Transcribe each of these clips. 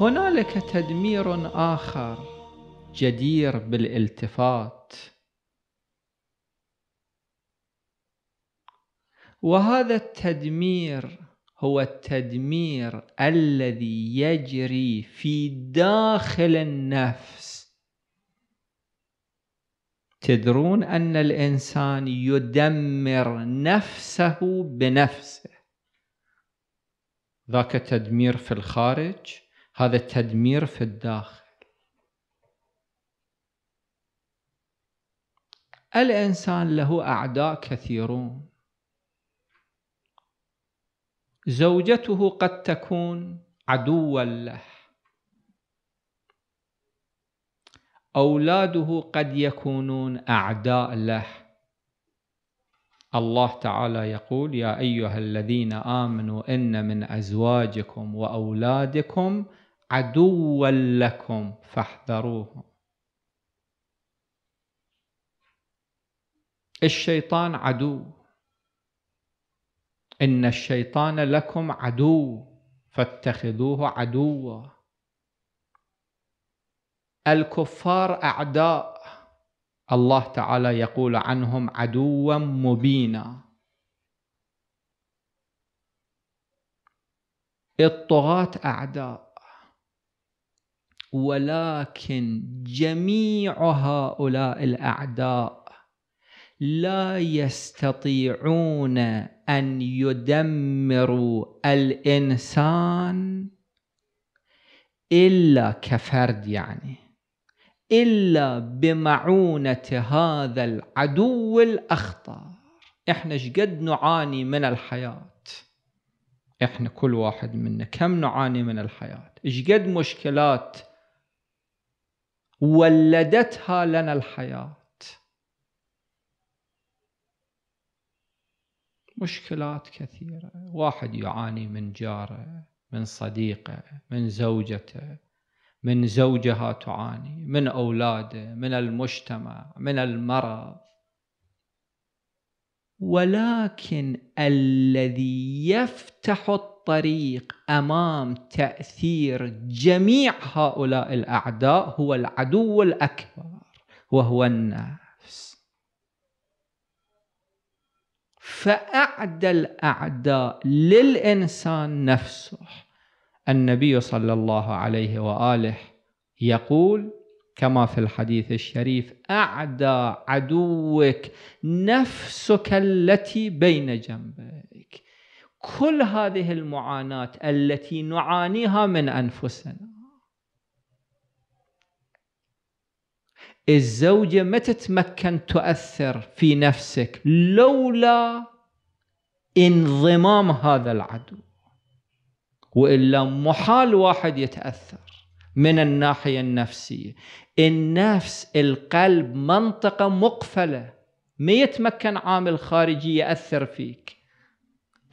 هنالك تدمير آخر جدير بالالتفات وهذا التدمير هو التدمير الذي يجري في داخل النفس تدرون أن الإنسان يدمر نفسه بنفسه ذاك التدمير في الخارج هذا التدمير في الداخل الإنسان له أعداء كثيرون زوجته قد تكون عدوا له أولاده قد يكونون أعداء له الله تعالى يقول يا أيها الذين آمنوا إن من أزواجكم وأولادكم عدوا لكم فاحذروهم الشيطان عدو إن الشيطان لكم عدو فاتخذوه عدوا الكفار أعداء الله تعالى يقول عنهم عدوا مبينا الطغاة أعداء ولكن جميع هؤلاء الاعداء لا يستطيعون ان يدمروا الانسان الا كفرد يعني الا بمعونه هذا العدو الاخطر احنا شقد نعاني من الحياه احنا كل واحد منا كم نعاني من الحياه شقد مشكلات ولدتها لنا الحياة مشكلات كثيرة واحد يعاني من جاره من صديقه من زوجته من زوجها تعاني من أولاده من المجتمع من المرض ولكن الذي يفتح الطريق الطريق امام تاثير جميع هؤلاء الاعداء هو العدو الاكبر وهو النفس فاعدى الاعداء للانسان نفسه النبي صلى الله عليه واله يقول كما في الحديث الشريف اعدى عدوك نفسك التي بين جنبك كل هذه المعاناة التي نعانيها من أنفسنا الزوجة ما تتمكن تؤثر في نفسك لولا انضمام هذا العدو وإلا محال واحد يتأثر من الناحية النفسية النفس القلب منطقة مقفلة ما يتمكن عامل خارجي يأثر فيك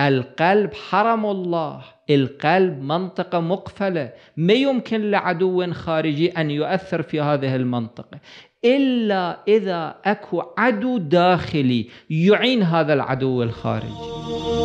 القلب حرم الله القلب منطقة مقفلة ما يمكن لعدو خارجي أن يؤثر في هذه المنطقة إلا إذا أكو عدو داخلي يعين هذا العدو الخارجي